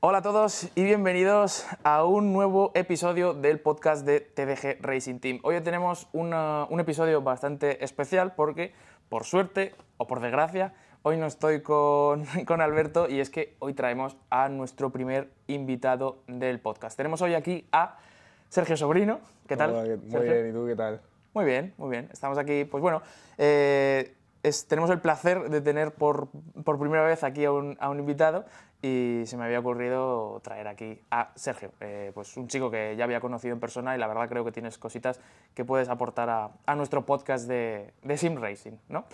Hola a todos y bienvenidos a un nuevo episodio del podcast de TDG Racing Team. Hoy tenemos un episodio bastante especial porque, por suerte o por desgracia, hoy no estoy con, Alberto y es que hoy traemos a nuestro primer invitado del podcast. Tenemos hoy aquí a Sergio Sobrino. ¿Qué tal? muy bien, ¿y tú qué tal? Muy bien, muy bien. Estamos aquí, pues bueno, eh, tenemos el placer de tener por, primera vez aquí a un, a un invitado y se me había ocurrido traer aquí a Sergio, eh, pues un chico que ya había conocido en persona y la verdad creo que tienes cositas que puedes aportar a, nuestro podcast de, de, Sim Racing, ¿no?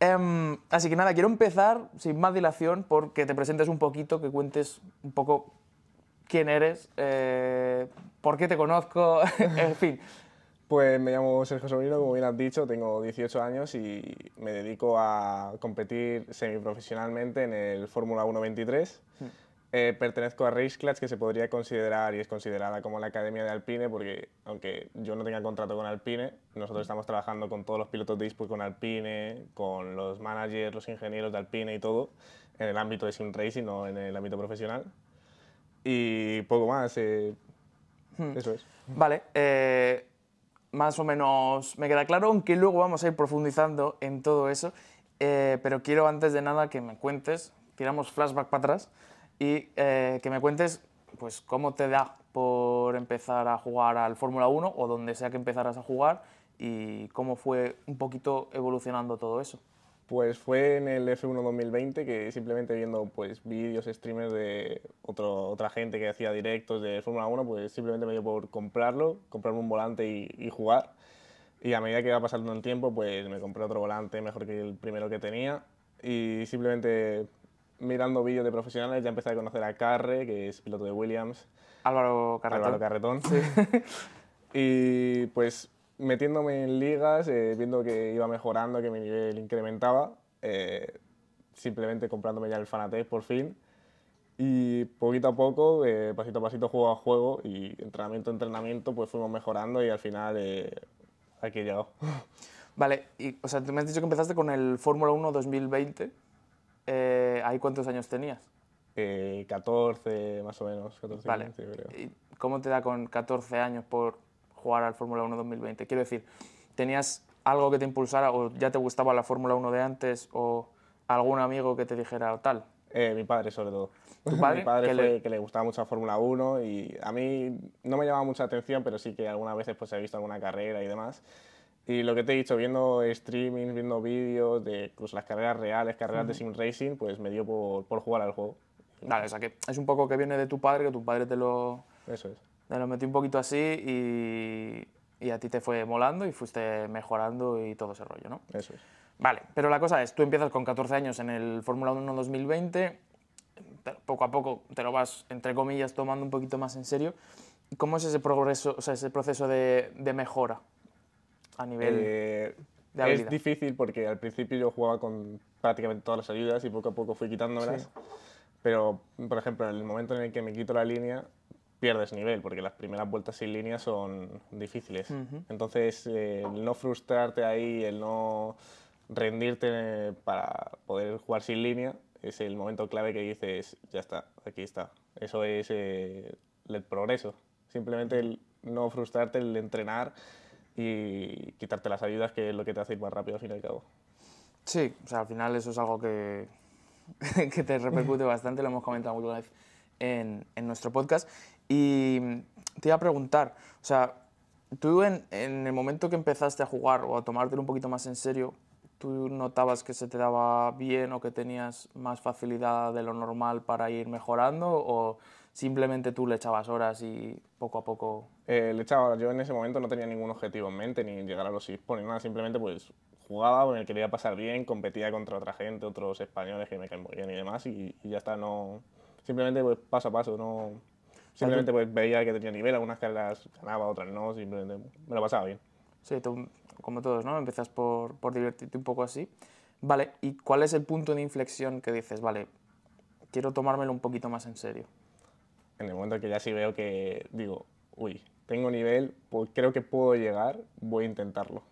Em, así que nada, quiero empezar sin más dilación porque te presentes un poquito, que cuentes un poco quién eres, eh, por qué te conozco, en fin, pues me llamo Sergio Sobrino, como bien has dicho, tengo 18 años y me dedico a competir semiprofesionalmente en el Fórmula 1-23. Hmm. Eh, pertenezco a Raceclats, que se podría considerar y es considerada como la academia de Alpine, porque aunque yo no tenga contrato con Alpine, nosotros estamos trabajando con todos los pilotos de disputa con Alpine, con los managers, los ingenieros de Alpine y todo, en el ámbito de sim racing, no en el ámbito profesional. Y poco más, eh, hmm. eso es. Vale. Eh más o menos me queda claro, aunque luego vamos a ir profundizando en todo eso. Eh, pero quiero antes de nada que me cuentes, tiramos flashback para atrás, y eh, que me cuentes pues, cómo te da por empezar a jugar al Fórmula 1 o donde sea que empezaras a jugar y cómo fue un poquito evolucionando todo eso. Pues fue en el F1 2020 que simplemente viendo pues vídeos, streamers de otro, otra gente que hacía directos de Fórmula 1, pues simplemente me dio por comprarlo, comprarme un volante y, jugar. Y a medida que iba pasando el tiempo, pues me compré otro volante mejor que el primero que tenía. Y simplemente mirando vídeos de profesionales ya empecé a conocer a Carre, que es piloto de Williams. Álvaro Carretón. Álvaro Carretón, y pues metiéndome en ligas, eh, viendo que iba mejorando, que mi nivel incrementaba, eh, simplemente comprándome ya el Fanatec por fin. Y poquito a poco, eh, pasito a pasito, juego a juego y entrenamiento a entrenamiento, pues fuimos mejorando y al final aquí he Vale, y, o sea, tú me has dicho que empezaste con el Fórmula 1 2020. ¿Ahí cuántos años tenías? 14 más o menos, 14 vale. creo. ¿Y cómo te da con 14 años por al Fórmula 1 2020? Quiero decir, ¿tenías algo que te impulsara o ya te gustaba la Fórmula 1 de antes o algún amigo que te dijera tal? Eh, mi padre, sobre todo. ¿Tu padre? mi padre fue que le gustaba mucho la Fórmula 1 y a mí no me llamaba mucha atención, pero sí que algunas veces pues, he visto alguna carrera y demás. Y lo que te he dicho, viendo streaming, viendo vídeos de pues, las carreras reales, carreras de sim racing, pues me dio por, jugar al juego. Vale, que es un poco que viene de tu padre, que tu padre te lo, Eso es me lo metí un poquito así y, a ti te fue molando y fuiste mejorando y todo ese rollo, ¿no? Eso es. Vale, pero la cosa es, tú empiezas con 14 años en el Fórmula 1 2020, poco a poco te lo vas, entre comillas, tomando un poquito más en serio. ¿Cómo es ese progreso, o sea, ese proceso de, mejora a nivel eh, de habilidad? Es difícil porque al principio yo jugaba con prácticamente todas las ayudas y poco a poco fui quitándolas. Pero, por ejemplo, en el momento en el que me quito la línea, pierdes nivel, porque las primeras vueltas sin línea son difíciles. Entonces, eh, el no frustrarte ahí, el no rendirte para poder jugar sin línea, es el momento clave que dices, ya está, aquí está. Eso es eh, el progreso. Simplemente el no frustrarte, el entrenar y quitarte las ayudas, que es lo que te hace ir más rápido al fin y al cabo. Sí, o sea, al final eso es algo que, que te repercute bastante, lo hemos comentado alguna vez en, nuestro podcast. Y te iba a preguntar, o sea, tú en, el momento que empezaste a jugar o a tomártelo un poquito más en serio, ¿tú notabas que se te daba bien o que tenías más facilidad de lo normal para ir mejorando o simplemente tú le echabas horas y poco a poco...? Eh, le echaba horas. Yo en ese momento no tenía ningún objetivo en mente, ni llegar a los eSports, ni nada. Simplemente pues jugaba, quería pasar bien, competía contra otra gente, otros españoles que me caen muy bien y demás y ya está, no... Simplemente pues paso a paso, no... Simplemente pues veía que tenía nivel, algunas carreras ganaba, otras no, simplemente me lo pasaba bien. Sí, tú, como todos, ¿no? Empiezas por, divertirte un poco así. Vale, ¿y cuál es el punto de inflexión que dices, vale, quiero tomármelo un poquito más en serio? En el momento que ya sí veo que digo, uy, tengo nivel, pues creo que puedo llegar, voy a intentarlo.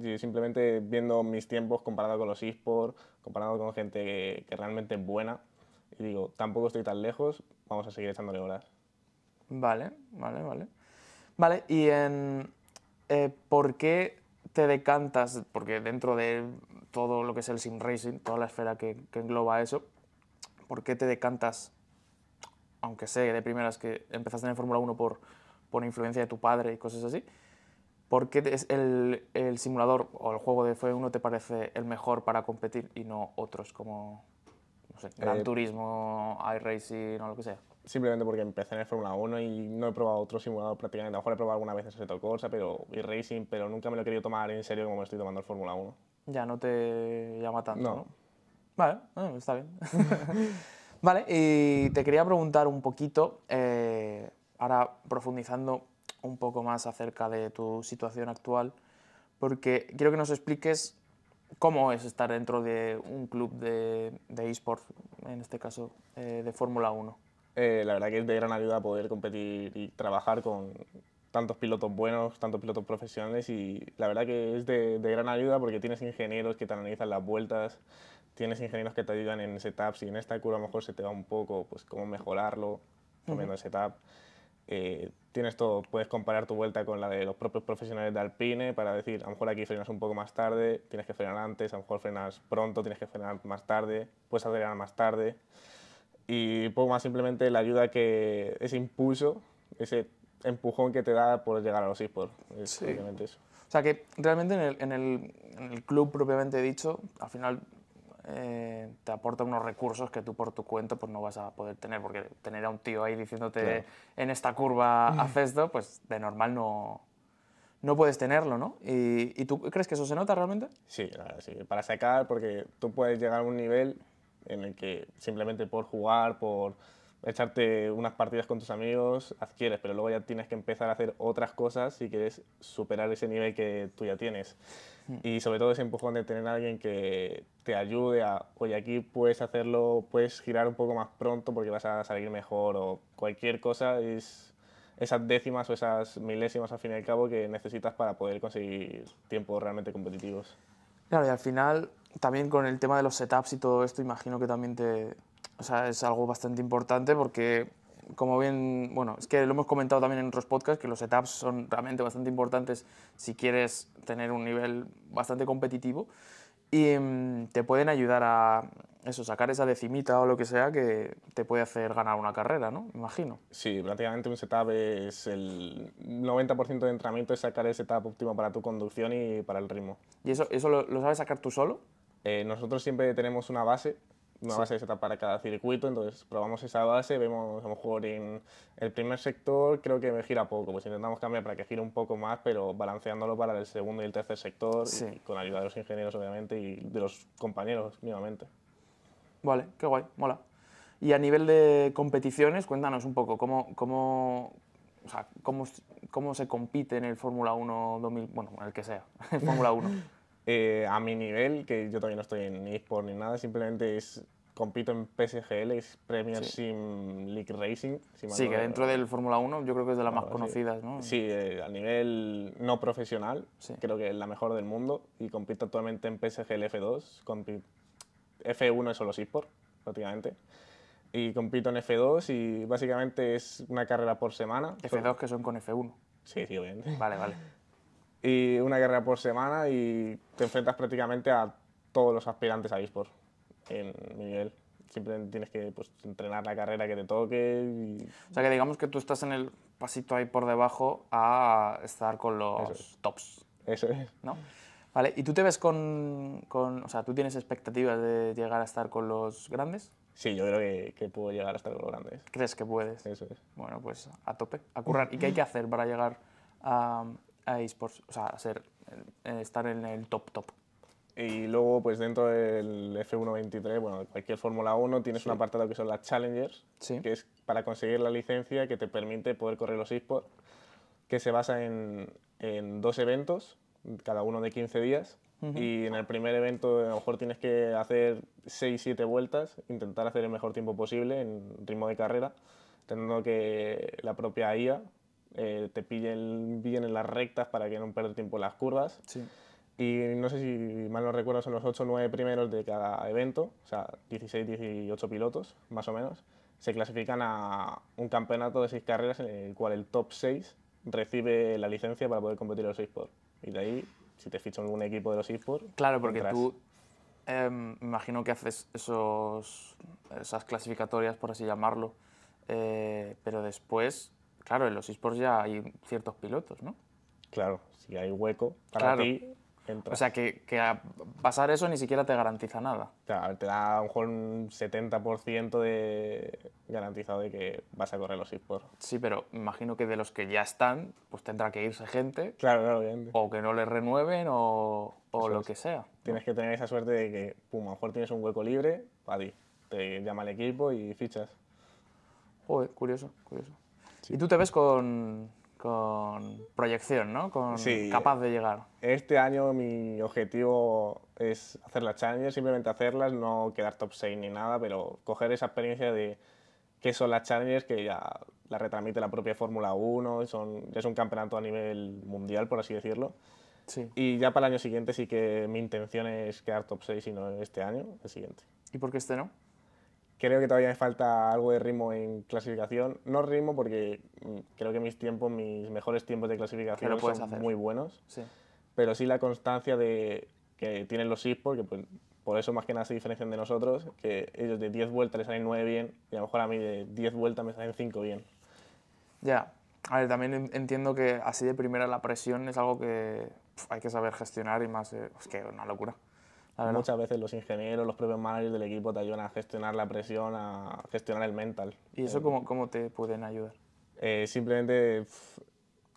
Y simplemente viendo mis tiempos comparado con los eSports, comparado con gente que realmente es buena, y digo, tampoco estoy tan lejos, vamos a seguir echándole horas. Vale, vale, vale. Vale, y en, eh, ¿por qué te decantas? Porque dentro de todo lo que es el sim racing, toda la esfera que, engloba eso, ¿por qué te decantas, aunque sé de primeras que empezaste en el Fórmula 1 por, por influencia de tu padre y cosas así, ¿por qué es el, el, simulador o el juego de F1 te parece el mejor para competir y no otros como, Gran eh, Turismo, iRacing o lo que sea? Simplemente porque empecé en el Fórmula 1 y no he probado otro simulador prácticamente. A lo mejor he probado alguna vez en Corsa pero, y Racing, pero nunca me lo he querido tomar en serio como estoy tomando el Fórmula 1. Ya no te llama tanto, ¿no? Vale, ah, está bien. vale, y te quería preguntar un poquito, eh, ahora profundizando un poco más acerca de tu situación actual, porque quiero que nos expliques ¿Cómo es estar dentro de un club de, eSports, en este caso eh, de Fórmula 1? Eh, la verdad que es de gran ayuda poder competir y trabajar con tantos pilotos buenos, tantos pilotos profesionales y la verdad que es de, gran ayuda porque tienes ingenieros que te analizan las vueltas, tienes ingenieros que te ayudan en setups y en esta curva a lo mejor se te va un poco, pues cómo mejorarlo, tomando uh setup. Eh, tienes todo, puedes comparar tu vuelta con la de los propios profesionales de Alpine para decir, a lo mejor aquí frenas un poco más tarde, tienes que frenar antes, a lo mejor frenas pronto, tienes que frenar más tarde, puedes acelerar más tarde. Y poco más simplemente la ayuda que, ese impulso, ese empujón que te da por llegar a los esports. Es sí. eso. O sea que realmente en el, en, el, en el, club propiamente dicho, al final eh, te aporta unos recursos que tú por tu cuenta pues no vas a poder tener, porque tener a un tío ahí diciéndote en esta curva haces esto, pues de normal no, no puedes tenerlo, ¿no? ¿Y, tú crees que eso se nota realmente? Sí, sí, para sacar, porque tú puedes llegar a un nivel en el que simplemente por jugar, por echarte unas partidas con tus amigos, adquieres, pero luego ya tienes que empezar a hacer otras cosas si quieres superar ese nivel que tú ya tienes. Hmm. Y sobre todo ese empujón de tener a alguien que te ayude a, oye, aquí puedes hacerlo, puedes girar un poco más pronto porque vas a salir mejor o cualquier cosa, es esas décimas o esas milésimas al fin y al cabo que necesitas para poder conseguir tiempos realmente competitivos. Claro, y al final también con el tema de los setups y todo esto, imagino que también te, o sea, es algo bastante importante porque, como bien, bueno, es que lo hemos comentado también en otros podcasts, que los setups son realmente bastante importantes si quieres tener un nivel bastante competitivo y mm, te pueden ayudar a eso, sacar esa decimita o lo que sea que te puede hacer ganar una carrera, ¿no? Imagino. Sí, prácticamente un setup es el 90% de entrenamiento es sacar ese setup óptimo para tu conducción y para el ritmo. ¿Y eso, eso lo, lo sabes sacar tú solo? Eh, nosotros siempre tenemos una base una base Z para cada circuito, entonces probamos esa base, vemos a lo mejor en el primer sector creo que me gira poco, pues intentamos cambiar para que gire un poco más, pero balanceándolo para el segundo y el tercer sector, con ayuda de los ingenieros obviamente y de los compañeros mínimamente. Vale, qué guay, mola. Y a nivel de competiciones, cuéntanos un poco, ¿cómo, cómo, o sea, cómo, cómo se compite en el Fórmula 1 2000, bueno, el que sea, el Fórmula 1? Eh, a mi nivel, que yo todavía no estoy en eSport ni nada, simplemente es compito en PSGL, es Premier Sim League Racing. sí, que dentro del Fórmula 1 yo creo que es de las más conocidas, ¿no? Sí, eh, a nivel no profesional, creo que es la mejor del mundo y compito actualmente en PSGL F2. F1 es solo eSport, prácticamente. Y compito en F2 y básicamente es una carrera por semana. F2 que son con F1. Sí, sí, bien. Vale, vale. Y una carrera por semana y te enfrentas prácticamente a todos los aspirantes a eSport en Miguel. Siempre tienes que pues, entrenar la carrera que te toque. O sea que digamos que tú estás en el pasito ahí por debajo a estar con los tops. Eso es. ¿No? Vale, ¿y tú te ves con, con, O sea, ¿tú tienes expectativas de llegar a estar con los grandes? Sí, yo creo que, puedo llegar a estar con los grandes. ¿Crees que puedes? Eso es. Bueno, pues a tope, a currar. ¿Y qué hay que hacer para llegar a, a eSports? O sea, a ser, estar en el top top. Y luego, pues dentro del F123, bueno, cualquier Fórmula 1, tienes un apartado que son las Challengers, que es para conseguir la licencia que te permite poder correr los eSports, que se basa en, en, dos eventos, cada uno de 15 días. Y en el primer evento, a lo mejor tienes que hacer 6-7 vueltas, intentar hacer el mejor tiempo posible en ritmo de carrera, teniendo que la propia IA eh, te pille bien en las rectas para que no pierdas tiempo en las curvas y no sé si mal no recuerdo, son los 8 o 9 primeros de cada evento, o sea, 16, 18 pilotos, más o menos, se clasifican a un campeonato de 6 carreras en el cual el top 6 recibe la licencia para poder competir en los eSports. Y de ahí, si te ficha algún equipo de los eSports. Claro, porque tú. Em, me imagino que haces esos, esas clasificatorias, por así llamarlo. Eh, pero después, claro, en los eSports ya hay ciertos pilotos, ¿no? Claro, si hay hueco para claro. ti, o sea, que, pasar eso ni siquiera te garantiza nada. Claro, te da a lo mejor un 70% de garantizado de que vas a correr los eSports. Sí, pero imagino que de los que ya están, pues tendrá que irse gente. Claro, claro, obviamente. O que no les renueven o, lo que sea. Tienes que tener esa suerte de que, pum, a lo mejor tienes un hueco libre para ti. Te llama el equipo y fichas. Joder, curioso, curioso. ¿Y tú te ves con, con proyección, ¿no? Con capaz de llegar. Este año mi objetivo es hacer las challenges, simplemente hacerlas, no quedar top 6 ni nada, pero coger esa experiencia de qué son las challenges que ya la retransmite la propia Fórmula 1, son, ya es un campeonato a nivel mundial, por así decirlo. Sí. Y ya para el año siguiente sí que mi intención es quedar top 6 sino este año, el siguiente. ¿Y por qué este no? Creo que todavía me falta algo de ritmo en clasificación. No ritmo porque mm, creo que mis tiempos, mis mejores tiempos de clasificación son muy buenos. Sí. Pero sí la constancia de que tienen los eSports, porque pues, por eso más que nada se diferencian de nosotros, que ellos de 10 vueltas les salen 9 bien y a lo mejor a mí de 10 vueltas me salen 5 bien. Ya, a ver, también entiendo que así de primera la presión es algo que hay que saber gestionar y más, eh, es que una locura. Muchas veces los ingenieros, los propios managers del equipo te ayudan a gestionar la presión, a gestionar el mental. ¿Y eso eh, cómo, te pueden ayudar? Eh, simplemente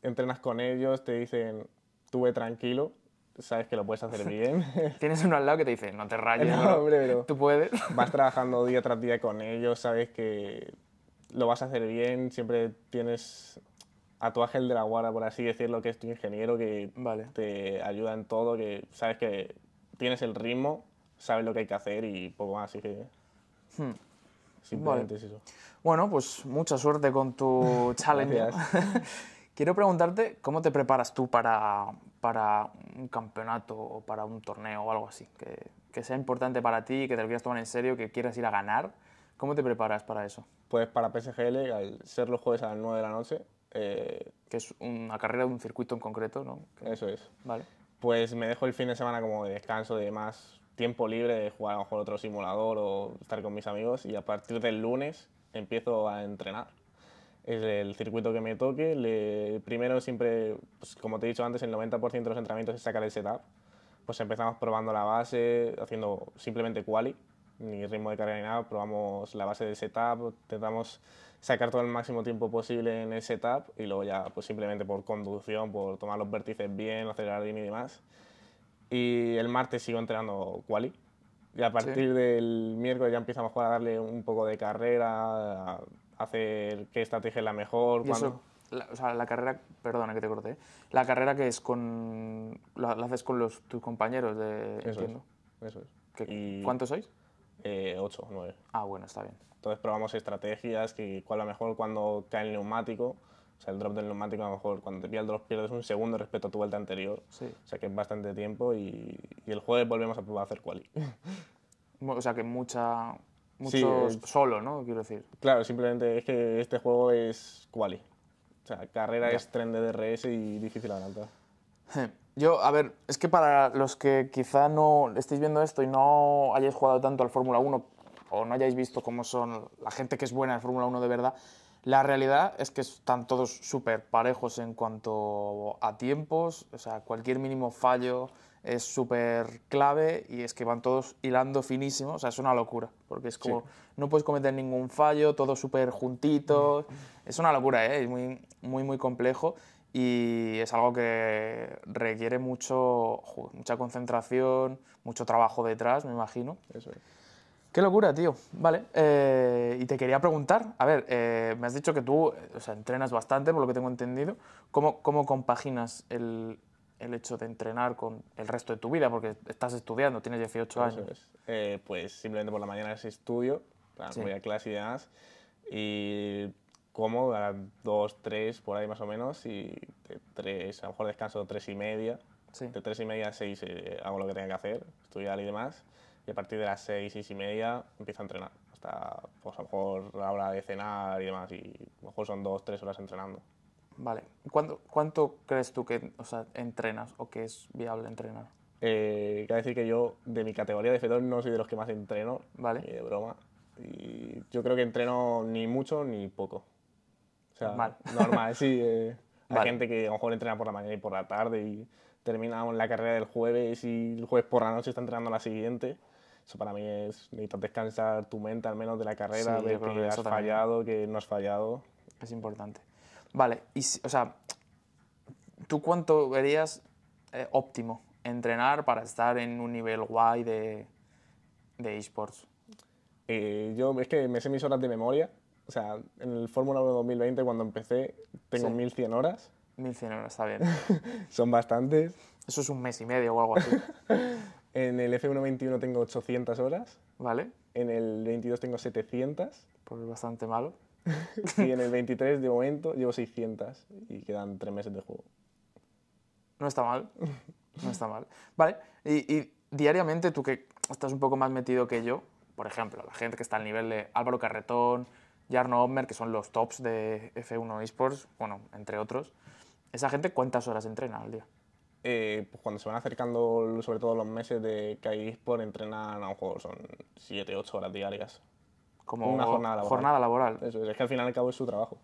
entrenas con ellos, te dicen, tú ve tranquilo, sabes que lo puedes hacer bien. Tienes uno al lado que te dice, no te rayes, hombre, pero tú puedes. vas trabajando día tras día con ellos, sabes que lo vas a hacer bien, siempre tienes a tu ángel de la guarda, por así decirlo, que es tu ingeniero, que te ayuda en todo, que sabes que tienes el ritmo, sabes lo que hay que hacer y poco más, así que... Hmm. Simplemente Bueno, pues mucha suerte con tu challenge. Quiero preguntarte cómo te preparas tú para, para un campeonato o para un torneo o algo así, que, que, sea importante para ti, que te lo quieras tomar en serio, que quieras ir a ganar. ¿Cómo te preparas para eso? Pues para PSGL, al ser los jueves a las 9 de la noche. Eh, que es una carrera de un circuito en concreto, ¿no? Eso es. Vale pues me dejo el fin de semana como de descanso, de más tiempo libre, de jugar a lo mejor otro simulador o estar con mis amigos y a partir del lunes empiezo a entrenar. Es el circuito que me toque. Le, primero siempre, pues como te he dicho antes, el 90% de los entrenamientos es sacar el setup. Pues empezamos probando la base, haciendo simplemente quali, ni ritmo de carrera ni nada, probamos la base del setup, intentamos sacar todo el máximo tiempo posible en el setup y luego ya pues simplemente por conducción, por tomar los vértices bien, acelerar bien y demás. Y el martes sigo entrenando quali. Y a partir del miércoles ya empieza a a darle un poco de carrera, a hacer qué estrategia es la mejor. la, o sea, la carrera, perdona que te corté, ¿eh? la carrera que es con, la, haces con los, tus compañeros de... Eso entiendo. eso es. y... ¿Cuántos sois? 8 o 9. Ah, bueno, está bien. Entonces probamos estrategias, que cuál lo mejor cuando cae el neumático. O sea, el drop del neumático a lo mejor cuando te pierdes, el drop pierdes un segundo respecto a tu vuelta anterior. O sea que es bastante tiempo y, y el jueves volvemos a probar a hacer quali. o sea que mucha, mucho solo, ¿no? Quiero decir. Claro, simplemente es que este juego es quali. O sea, carrera es tren de DRS y difícil adelantar. Hm. Yo, a ver, es que para los que quizá no estéis viendo esto y no hayáis jugado tanto al Fórmula 1 o no hayáis visto cómo son la gente que es buena en Fórmula 1 de verdad, la realidad es que están todos súper parejos en cuanto a tiempos, o sea, cualquier mínimo fallo es súper clave y es que van todos hilando finísimo, o sea, es una locura, porque es como, no puedes cometer ningún fallo, todo súper juntito, mm. es una locura, ¿eh? es muy, muy, muy complejo y es algo que requiere mucho, mucha concentración, mucho trabajo detrás, me imagino. Eso es. Qué locura, tío. Vale, eh, y te quería preguntar, a ver, eh, me has dicho que tú o sea, entrenas bastante, por lo que tengo entendido. ¿Cómo, cómo compaginas el, el, hecho de entrenar con el resto de tu vida? Porque estás estudiando, tienes 18 años. Eh, pues simplemente por la mañana es estudio, voy a clase y demás, y como a las por ahí más o menos, y de a lo mejor descanso tres y media. Sí. De tres y media a seis eh, hago lo que tenga que hacer, estudiar y demás, y a partir de las seis, seis y media empiezo a entrenar, hasta pues, a lo mejor la hora de cenar y demás, y a lo mejor son dos, tres horas entrenando. Vale, ¿Cuánto, ¿cuánto, crees tú que o sea, entrenas o que es viable entrenar? Eh, quiero decir que yo de mi categoría de fedor no soy de los que más entreno, vale. y de broma, y yo creo que entreno ni mucho ni poco. normal. sí. Eh, hay gente que a lo mejor entrena por la mañana y por la tarde y termina la carrera del jueves y el jueves por la noche está entrenando la siguiente. Eso para mí es, necesitas descansar tu mente al menos de la carrera, de que, has fallado, que no has fallado. Es importante. Vale, y, o sea, ¿tú cuánto verías eh, óptimo entrenar para estar en un nivel guay de, de esports? Eh, yo es que me sé mis horas de memoria, o sea, en el Fórmula 1 2020 cuando empecé tengo 1100 horas. 1100 horas, está bien. Son bastantes. Eso es un mes y medio o algo así. en el F1 21 tengo 800 horas. Vale. En el 22 tengo 700. Pues bastante malo. y en el 23 de momento llevo 600 y quedan tres meses de juego. No está mal. No está mal. Vale. y, y diariamente tú que estás un poco más metido que yo, por ejemplo, la gente que está al nivel de Álvaro Carretón, Jarno Obmer, que son los tops de F1 Esports, bueno, entre otros. ¿Esa gente cuántas horas entrena al día? Eh, pues cuando se van acercando, sobre todo los meses de que hay entrenan a un juego, son 7, 8 horas diarias. Como una jornada laboral. es, que al final y al cabo es su trabajo.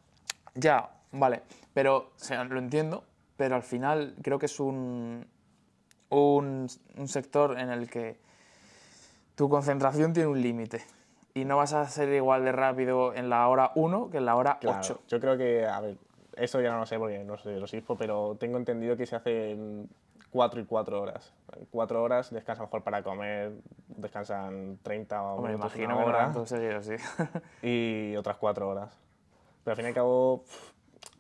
Ya, vale, pero lo entiendo, pero al final creo que es un, un sector en el que tu concentración tiene un límite y no vas a ser igual de rápido en la hora 1 que en la hora 8. yo creo que, a ver, eso ya no lo sé porque no sé de los ISPO, pero tengo entendido que se hacen 4 y 4 horas. 4 horas descansa mejor para comer, descansan 30 o Me imagino una sí. y otras 4 horas. Pero al fin y al cabo,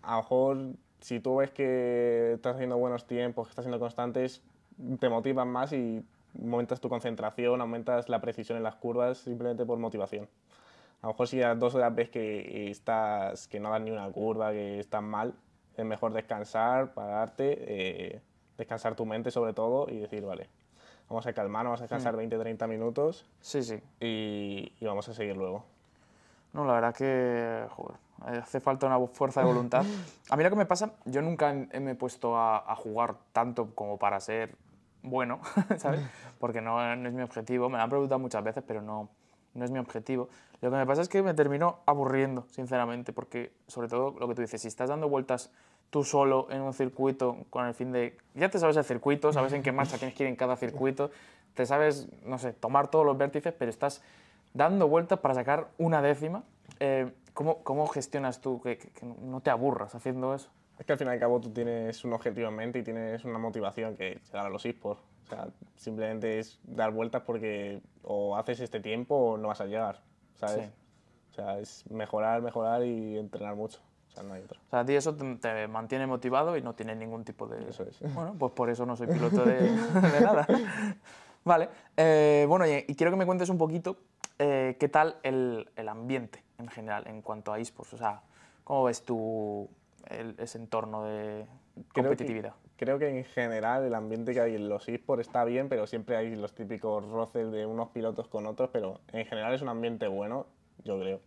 a lo mejor si tú ves que estás haciendo buenos tiempos, que estás siendo constantes, te motivan más y aumentas tu concentración, aumentas la precisión en las curvas simplemente por motivación. A lo mejor si a dos horas ves que estás, que no das ni una curva, que estás mal, es mejor descansar, pararte, eh, descansar tu mente sobre todo y decir, vale, vamos a calmar, vamos a descansar 20 mm. 20-30 minutos. Sí, sí. Y, y, vamos a seguir luego. No, la verdad que hace falta una fuerza de voluntad. a mí lo que me pasa, yo nunca me he puesto a, a jugar tanto como para ser bueno, ¿sabes? Porque no, es mi objetivo. Me lo han preguntado muchas veces, pero no, no es mi objetivo. Lo que me pasa es que me termino aburriendo, sinceramente, porque sobre todo lo que tú dices, si estás dando vueltas tú solo en un circuito con el fin de... Ya te sabes el circuito, sabes en qué marcha tienes que ir en cada circuito, te sabes, no sé, tomar todos los vértices, pero estás dando vueltas para sacar una décima. Eh, ¿cómo, gestionas tú que no te aburras haciendo eso? Es que al fin y al cabo tú tienes un objetivo en mente y tienes una motivación que llegar a los esports. O sea, simplemente es dar vueltas porque o haces este tiempo o no vas a llegar, ¿sabes? O sea, es mejorar, mejorar y entrenar mucho. O sea, no hay otro. O sea, a ti eso te, mantiene motivado y no tienes ningún tipo de... Eso es. Bueno, pues por eso no soy piloto de, nada. Vale. Eh, bueno, y quiero que me cuentes un poquito eh, qué tal el, el, ambiente en general en cuanto a esports. O sea, ¿cómo ves tu, el, ese entorno de competitividad. creo que en general el ambiente que hay en los eSports está bien, pero siempre hay los típicos roces de unos pilotos con otros, pero en general es un ambiente bueno, yo creo.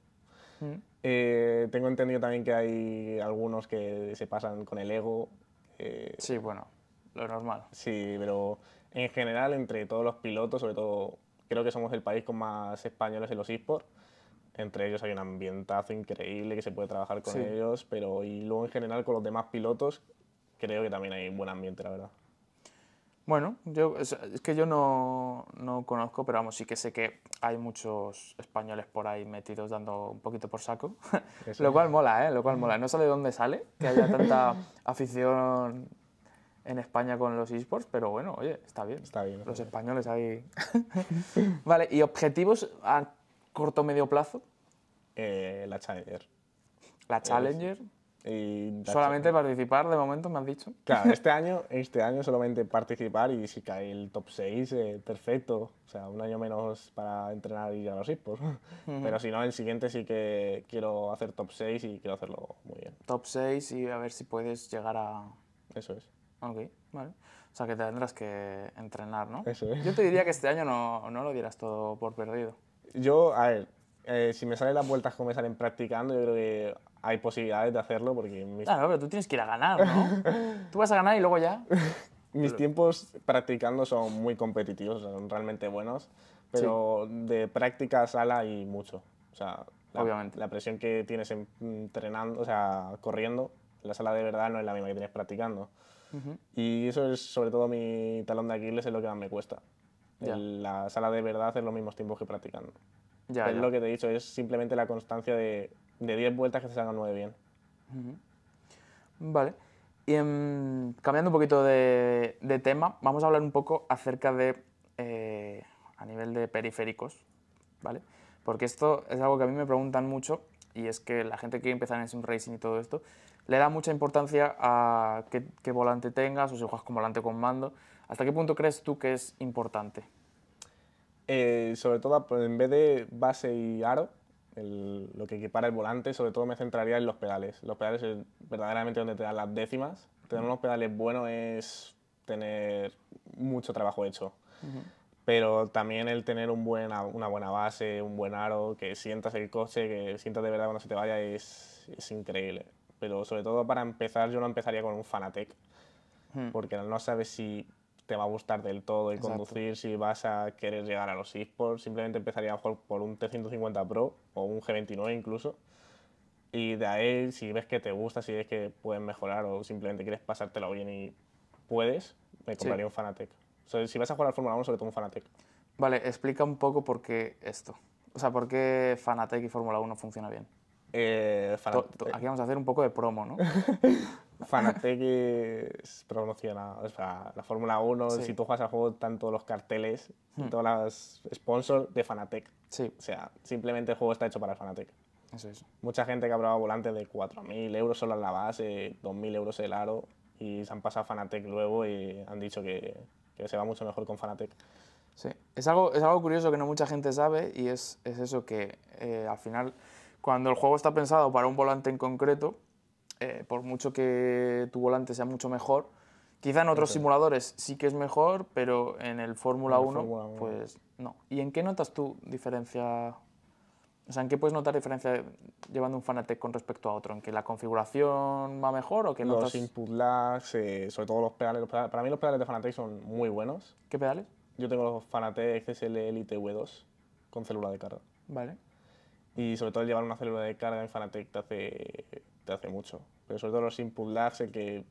Mm. Eh, tengo entendido también que hay algunos que se pasan con el ego. Eh, sí, bueno, lo normal. Sí, pero en general entre todos los pilotos, sobre todo creo que somos el país con más españoles en los eSports entre ellos hay un ambientazo increíble que se puede trabajar con ellos, pero y luego en general con los demás pilotos creo que también hay un buen ambiente, la verdad. Bueno, yo, es, que yo no, conozco, pero vamos, sí que sé que hay muchos españoles por ahí metidos dando un poquito por saco, lo cual mola, ¿eh? Lo cual mola. No sé de dónde sale que haya tanta afición en España con los esports, pero bueno, oye, está bien. Está bien. Los españoles ahí. vale, ¿y objetivos corto o medio plazo? Eh, la Challenger. ¿La Challenger? Y solamente participar, de momento me has dicho. Claro, este año, este año solamente participar y si cae el top 6, eh, perfecto. O sea, un año menos para entrenar y ya no sé Pero si no, el siguiente sí que quiero hacer top 6 y quiero hacerlo muy bien. Top 6 y a ver si puedes llegar a... Eso es. Ok, vale. O sea, que tendrás que entrenar, ¿no? Eso es. Yo te diría que este año no, no lo dieras todo por perdido. Yo, a ver, eh, si me salen las vueltas como me salen practicando, yo creo que hay posibilidades de hacerlo porque... Mis... Claro, pero tú tienes que ir a ganar, ¿no? tú vas a ganar y luego ya... mis tiempos practicando son muy competitivos, son realmente buenos, pero de práctica sala hay mucho. O sea, Obviamente. la presión que tienes mm, entrenando, o sea, corriendo, la sala de verdad no es la misma que tienes practicando. Y eso es sobre todo mi talón de Aquiles, es lo que más me cuesta. En la sala de verdad es los mismos tiempos que practicando. Ya, es lo que te he dicho, es simplemente la constancia de, de 10 vueltas que se salgan 9 bien. Vale. Y, em, cambiando un poquito de, tema, vamos a hablar un poco acerca de, eh, a nivel de periféricos, ¿vale? Porque esto es algo que a mí me preguntan mucho y es que la gente que empieza en sim racing y todo esto, le da mucha importancia a qué, qué volante tengas o si juegas con volante con mando. ¿Hasta qué punto crees tú que es importante? Eh, sobre todo, pues, en vez de base y aro, lo que equipara el volante, sobre todo me centraría en los pedales. Los pedales es verdaderamente donde te dan las décimas. Tener unos pedales buenos es tener mucho trabajo hecho. Pero también el tener un buen, una buena base, un buen aro, que sientas el coche, que sientas de verdad cuando se te vaya, es, increíble. Pero sobre todo para empezar, yo no empezaría con un Fanatec. Hmm. Porque no sabes si te va a gustar del todo el conducir, si vas a querer llegar a los esports, simplemente empezaría a jugar por un T150 Pro o un G29 incluso. Y de ahí, si ves que te gusta, si ves que puedes mejorar o simplemente quieres pasártelo bien y puedes, me compraría un Fanatec. O sea, si vas a jugar al Fórmula 1, sobre todo un Fanatec. Vale, explica un poco por qué esto. O sea, por qué Fanatec y Fórmula 1 funciona bien. Eh, aquí vamos a hacer un poco de promo, ¿no? Fanatec es promocionado. O la Fórmula 1, si tú juegas al juego, tanto los carteles, hmm. todos los sponsors de Fanatec. O sea, simplemente el juego está hecho para Fanatec. Eso Mucha gente que ha probado volantes de 4.000 euros solo en la base, 2.000 euros el aro, y se han pasado a Fanatec luego y han dicho que, se va mucho mejor con Fanatec. Sí, es algo, es algo curioso que no mucha gente sabe y es, eso que eh, al final, cuando el juego está pensado para un volante en concreto, eh, por mucho que tu volante sea mucho mejor, quizá en otros simuladores sí que es mejor, pero en el Fórmula 1, pues no. ¿Y en qué notas tú diferencia? O sea, ¿en qué puedes notar diferencia llevando un Fanatec con respecto a otro? ¿En que la configuración va mejor o que notas...? Los input lags, eh, sobre todo los pedales, Para mí los pedales de Fanatec son muy buenos. ¿Qué pedales? Yo tengo los Fanatec CSL Elite V2 con célula de carga. Vale. Y sobre todo llevar una célula de carga en Fanatec te hace te hace mucho. Pero sobre todo los input que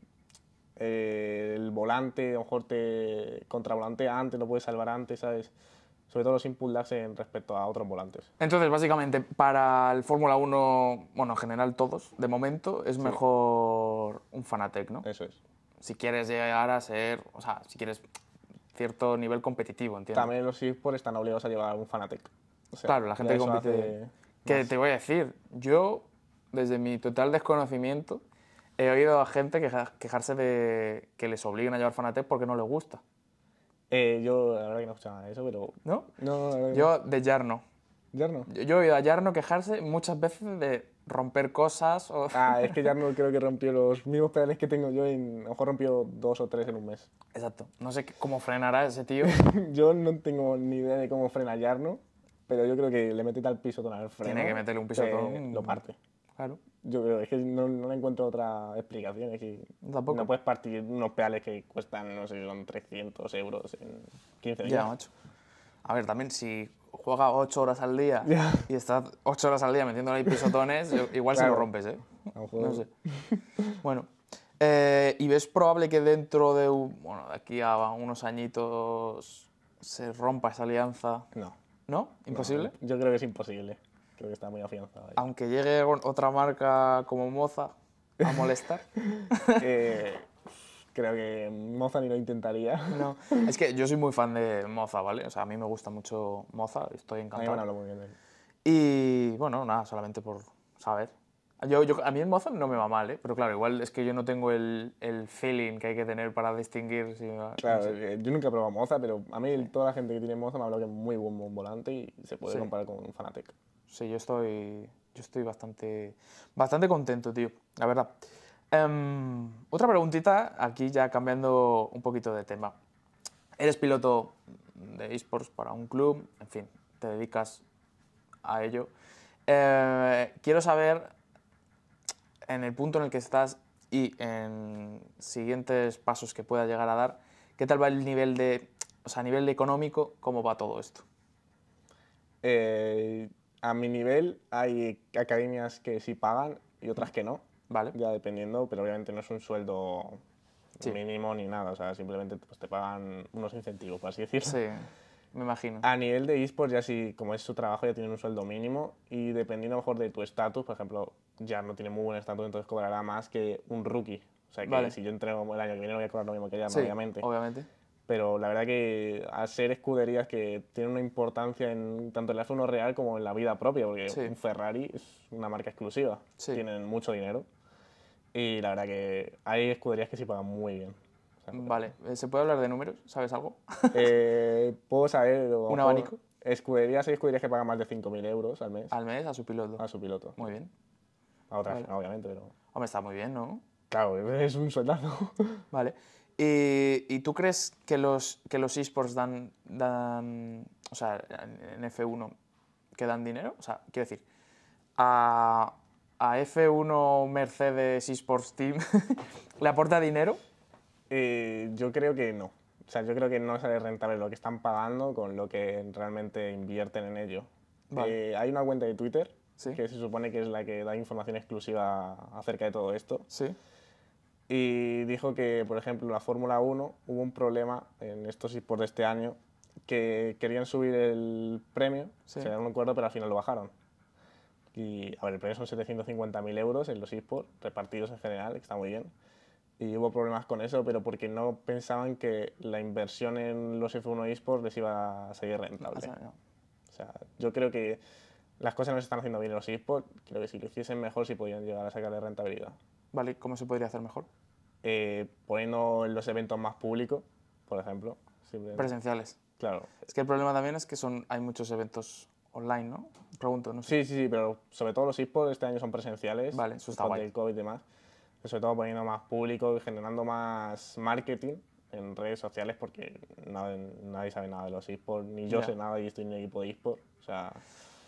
eh, el volante, a lo mejor te contravolantea antes, lo puedes salvar antes, ¿sabes? Sobre todo los input en respecto a otros volantes. Entonces, básicamente, para el Fórmula 1, bueno, en general todos, de momento, es mejor un Fanatec, ¿no? Eso es. Si quieres llegar a ser, o sea, si quieres cierto nivel competitivo, entiendo. También los eSports están obligados a llevar un Fanatec. O sea, claro, la gente que compite. Que te voy a decir, yo desde mi total desconocimiento, he oído a gente quejarse de que les obligan a llevar Fanatec porque no les gusta. Eh, yo la verdad que no he escuchado nada de eso, pero... ¿No? No, Yo de Yarno. ¿Yarno? Yo, he oído a Yarno quejarse muchas veces de romper cosas o... Ah, es que Yarno creo que rompió los mismos pedales que tengo yo y a lo mejor rompió dos o tres en un mes. Exacto. No sé cómo frenará ese tío. yo no tengo ni idea de cómo frena Yarno, pero yo creo que le mete tal con al freno. Tiene que meterle un en Lo parte. Claro. Yo creo, es que no, no le encuentro otra explicación. que ¿Tampoco? No puedes partir unos pedales que cuestan, no sé, son 300 euros en 15 minutos A ver, también si juega 8 horas al día y estás 8 horas al día metiéndole ahí pisotones, igual se lo rompes, ¿eh? no sé. Bueno, eh, ¿y ves probable que dentro de, bueno, de aquí a unos añitos se rompa esa alianza? No. ¿No? ¿Imposible? yo creo que es imposible. Creo que está muy afianzado. Aunque llegue otra marca como Moza a molestar. Eh, creo que Moza ni lo intentaría. No, es que yo soy muy fan de Moza, ¿vale? O sea, a mí me gusta mucho Moza, estoy encantado. A mí muy bien de él. Y bueno, nada, solamente por saber. Yo, yo, a mí el Moza no me va mal, ¿eh? pero claro, igual es que yo no tengo el, feeling que hay que tener para distinguir. Si claro, eh, yo nunca he probado Moza pero a mí toda la gente que tiene Moza me ha hablado que es muy buen, volante y se puede comparar con un Fanatec sí, yo estoy, yo estoy bastante, bastante contento, tío, la verdad. Em, otra preguntita, aquí ya cambiando un poquito de tema. Eres piloto de esports para un club, en fin, te dedicas a ello. Eh, quiero saber, en el punto en el que estás y en siguientes pasos que pueda llegar a dar, ¿qué tal va el nivel de, a nivel económico, cómo va todo esto? Eh, a mi nivel hay academias que sí pagan y otras que no. Vale. Ya dependiendo, pero obviamente no es un sueldo mínimo ni nada. O sea, simplemente pues, te pagan unos incentivos, por así decirlo. Sí, me imagino. A nivel de esports, ya sí, como es su trabajo, ya tienen un sueldo mínimo. Y dependiendo mejor de tu estatus, por ejemplo, ya no tiene muy buen estatus, entonces cobrará más que un rookie. O sea, que si yo entrego el año que viene, no voy a cobrar lo mismo que ya, obviamente. Obviamente pero la verdad que a ser escuderías que tienen una importancia en, tanto en la F1 real como en la vida propia, porque un Ferrari es una marca exclusiva, tienen mucho dinero y la verdad que hay escuderías que sí pagan muy bien. vale, eh, ¿se puede hablar de números? ¿Sabes algo? Eh, puedo saber... ¿Un abanico? Escuderías, hay escuderías que pagan más de 5.000 euros al mes. ¿Al mes? A su piloto. A su piloto. Muy bien. A otra obviamente, pero... Hombre, está muy bien, ¿no? Claro, es un soldado. Vale. Eh, ¿Y, tú crees que los, que los esports dan, o sea, en F1, que dan dinero? O sea, quiero decir, a, a F1 Mercedes esports team le aporta dinero? Eh, yo creo que no. O sea, yo creo que no sale rentable lo que están pagando con lo que realmente invierten en ello. Eh, hay una cuenta de Twitter que se supone que es la que da información exclusiva acerca de todo esto. Sí y dijo que, por ejemplo, la Fórmula 1 hubo un problema en estos por de este año que querían subir el premio, se dieron un acuerdo, pero al final lo bajaron. Y, a ver, el premio son 750.000 euros en los eSports, repartidos en general, que está muy bien. Y hubo problemas con eso, pero porque no pensaban que la inversión en los F1 eSports les iba a seguir rentable. O sea, yo creo que las cosas no se están haciendo bien en los eSports, creo que si lo hiciesen mejor, si podían llegar a sacarle rentabilidad. ¿vale? ¿Cómo se podría hacer mejor? Eh, poniendo los eventos más públicos, por ejemplo. Presenciales. Claro. Es que el problema también es que son, hay muchos eventos online, ¿no? Pregunto, no Sí, sí, sí, pero sobre todo los esports este año son presenciales. Vale, está guay. el COVID y demás. Pero sobre todo poniendo más público y generando más marketing en redes sociales porque nadie, sabe nada de los esports, ni yo sé nada y estoy en el equipo de esports. O sea...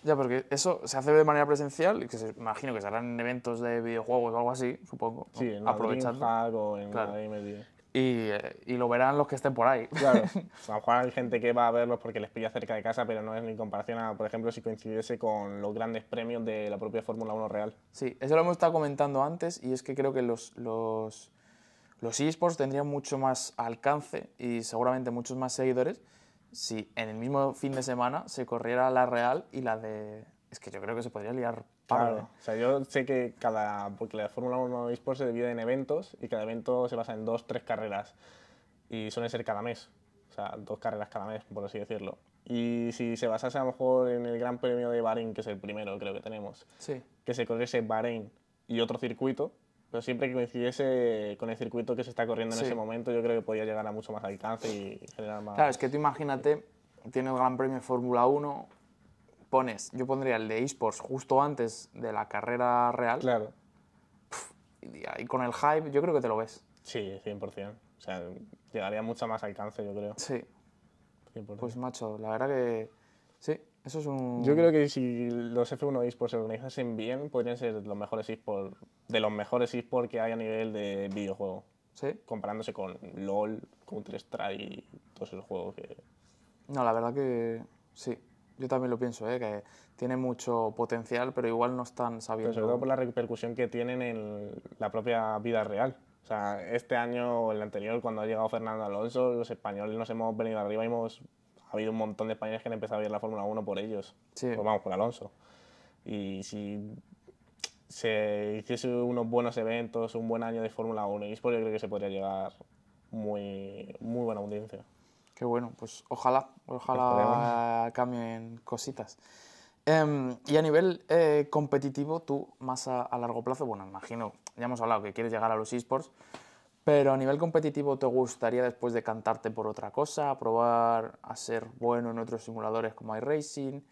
Ya, porque eso se hace de manera presencial y que se, imagino que se harán eventos de videojuegos o algo así, supongo. Sí, ¿no? O en Y, y, lo verán los que estén por ahí. Claro. A lo mejor hay gente que va a verlos porque les pilla cerca de casa, pero no es ni comparación a, por ejemplo, si coincidiese con los grandes premios de la propia Fórmula 1 real. Sí, eso lo hemos estado comentando antes y es que creo que los, los, los esports tendrían mucho más alcance y seguramente muchos más seguidores si en el mismo fin de semana se corriera la real y la de... Es que yo creo que se podría liar Claro. O sea, yo sé que cada. Porque la Fórmula 1 eSports se divide en eventos y cada evento se basa en dos, tres carreras. Y suelen ser cada mes. O sea, dos carreras cada mes, por así decirlo. Y si se basase a lo mejor en el Gran Premio de Bahrein, que es el primero, creo que tenemos, sí. que se corriese Bahrein y otro circuito, pero siempre que coincidiese con el circuito que se está corriendo en ese momento, yo creo que podía llegar a mucho más alcance y generar más... Claro, es que tú imagínate, tienes el Gran Premio de Fórmula 1, pones, yo pondría el de eSports justo antes de la carrera real. Claro. Y con el hype, yo creo que te lo ves. Sí, 100%. O sea, llegaría mucho más alcance, yo creo. Sí. Pues macho, la verdad que sí, yo creo que si los F1 eSports se organizasen bien, podrían ser los mejores eSports, de los mejores eSports que hay a nivel de videojuego. ¿Sí? Comparándose con LOL, Counter-Strike y todos esos juegos que... No, la verdad que sí. Yo también lo pienso, ¿eh? que tiene mucho potencial, pero igual no están sabiendo... Pero sobre todo por la repercusión que tienen en la propia vida real. O sea, este año o el anterior, cuando ha llegado Fernando Alonso, los españoles nos hemos venido arriba y hemos ha habido un montón de españoles que han empezado a ver la Fórmula 1 por ellos. Sí. Pues vamos, por Alonso. Y si se hiciese unos buenos eventos, un buen año de Fórmula 1 y eSport, yo creo que se podría llegar muy, muy buena audiencia. Qué bueno, pues ojalá, ojalá cambien cositas. Em, y a nivel eh, competitivo, tú más a, a, largo plazo, bueno, imagino, ya hemos hablado que quieres llegar a los esports, pero a nivel competitivo, ¿te gustaría después de cantarte por otra cosa, probar a ser bueno en otros simuladores como iRacing?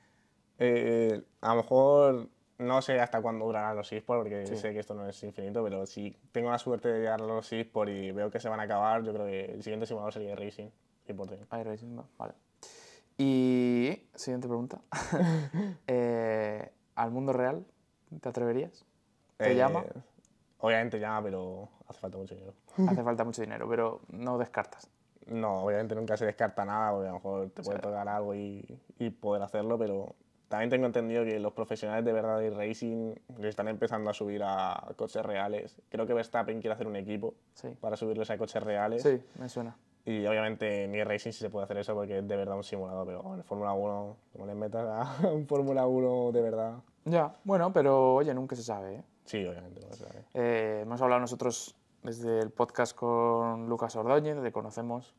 Eh, a lo mejor no sé hasta cuándo durarán los eSports, porque sé que esto no es infinito, pero si tengo la suerte de llegar a los eSports y veo que se van a acabar, yo creo que el siguiente simulador sería iRacing. iRacing, vale. Y siguiente pregunta. Eh, ¿Al mundo real te atreverías? ¿Te eh, llama? Obviamente llama, pero hace falta mucho dinero. Hace falta mucho dinero, pero no descartas. No, obviamente nunca se descarta nada, porque a lo mejor te puede tocar algo y, y, poder hacerlo, pero también tengo entendido que los profesionales de verdad de racing que están empezando a subir a coches reales. Creo que Verstappen quiere hacer un equipo para subirlos a coches reales. Sí, me suena. Y obviamente en racing sí se puede hacer eso porque es de verdad un simulador, pero en Fórmula 1, como les metas a un Fórmula 1 de verdad. Ya, bueno, pero oye, nunca se sabe, ¿eh? Sí, obviamente. Eh, hemos hablado nosotros desde el podcast con Lucas Ordóñez, de Conocemos,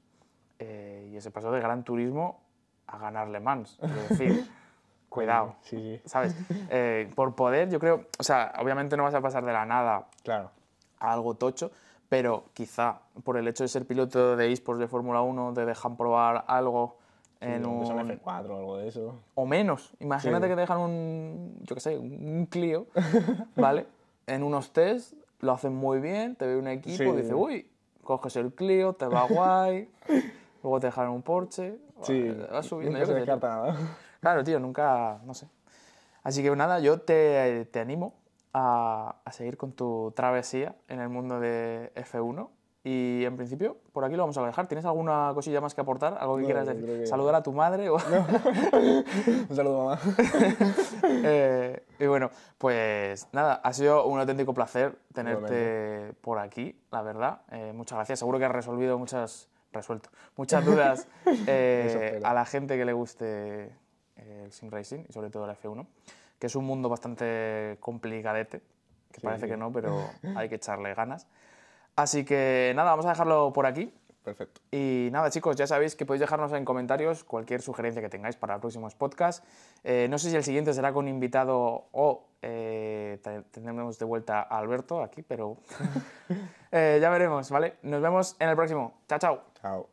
eh, y ese paso de Gran Turismo a ganar Le Mans. Es decir, cuidado, sí, ¿sabes? Eh, por poder, yo creo, o sea, obviamente no vas a pasar de la nada claro. a algo tocho, pero quizá por el hecho de ser piloto de esports de Fórmula 1 te dejan probar algo en un... F4 o algo de eso. O menos. Imagínate que te dejan un, yo qué sé, un Clio, ¿vale? en unos test lo hacen muy bien, te ve un equipo y dice, uy, coges el Clio, te va guay, luego te dejaron un Porsche, sí. vas subiendo. Nunca Claro, tío, nunca, no sé. Así que nada, yo te, te animo a, a, seguir con tu travesía en el mundo de F1 y en principio, por aquí lo vamos a dejar. ¿Tienes alguna cosilla más que aportar? ¿Algo que quieras decir? ¿Saludar a tu madre? Un saludo, mamá. Eh, y bueno, pues nada, ha sido un auténtico placer tenerte por aquí, la verdad. Eh, muchas gracias. Seguro que has resolvido muchas, resuelto, muchas dudas eh, a la gente que le guste el sim racing y sobre todo el F1, que es un mundo bastante complicadete, que parece que no, pero hay que echarle ganas. Así que nada, vamos a dejarlo por aquí. Perfecto. Y nada, chicos, ya sabéis que podéis dejarnos en comentarios cualquier sugerencia que tengáis para próximos podcasts. Eh, no sé si el siguiente será con invitado o eh, tendremos de vuelta a Alberto aquí, pero eh, ya veremos, ¿vale? Nos vemos en el próximo. Chao, chao. Chao.